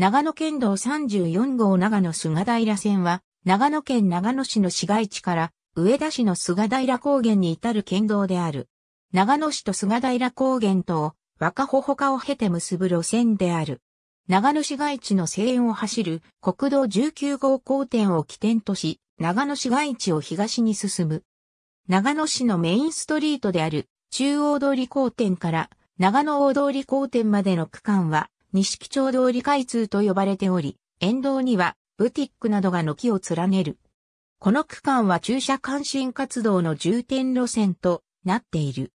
長野県道34号長野菅平線は、長野県長野市の市街地から、上田市の菅平高原に至る県道である。長野市と菅平高原とを、若穂他を経て結ぶ路線である。長野市街地の西園を走る国道19号交点を起点とし、長野市街地を東に進む。長野市のメインストリートである中央通り交点から長野大通り交点までの区間は西木町通り開通と呼ばれており、沿道にはブティックなどが軒を連ねる。この区間は駐車関心活動の重点路線となっている。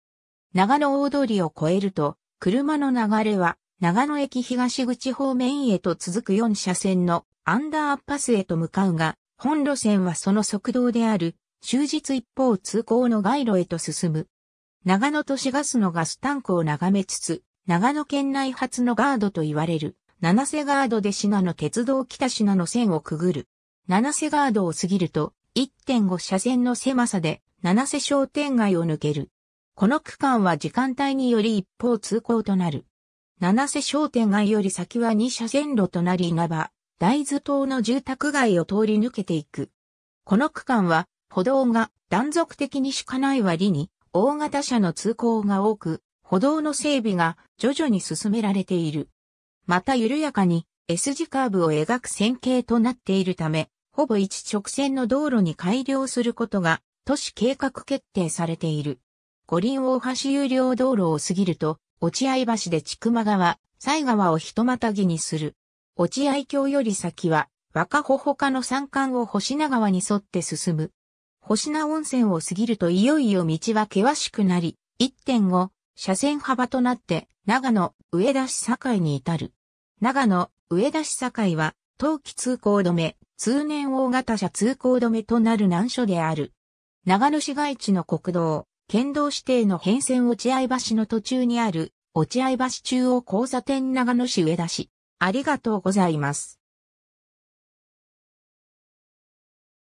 長野大通りを越えると、車の流れは長野駅東口方面へと続く4車線のアンダーアッパスへと向かうが、本路線はその側道である終日一方通行の街路へと進む。長野都市ガスのガスタンクを眺めつつ、長野県内初のガードと言われる、七瀬ガードで品の鉄道北品の線をくぐる。七瀬ガードを過ぎると、1.5車線の狭さで、七瀬商店街を抜ける。この区間は時間帯により一方通行となる。七瀬商店街より先は2車線路となり稲葉、大豆島の住宅街を通り抜けていく。この区間は、歩道が断続的にしかない割に、大型車の通行が多く、歩道の整備が徐々に進められている。また緩やかに S 字カーブを描く線形となっているため、ほぼ一直線の道路に改良することが都市計画決定されている。五輪大橋有料道路を過ぎると、落合橋で千曲川、西川をひとまたぎにする。落合橋より先は、若穂他の山間を星名川に沿って進む。星名温泉を過ぎるといよいよ道は険しくなり、1.5車線幅となって長野、上田市境に至る。長野、上田市境は、冬季通行止め、通年大型車通行止めとなる難所である。長野市街地の国道、県道指定の変遷落合橋の途中にある、落合橋中央交差点長野市上田市。ありがとうございます。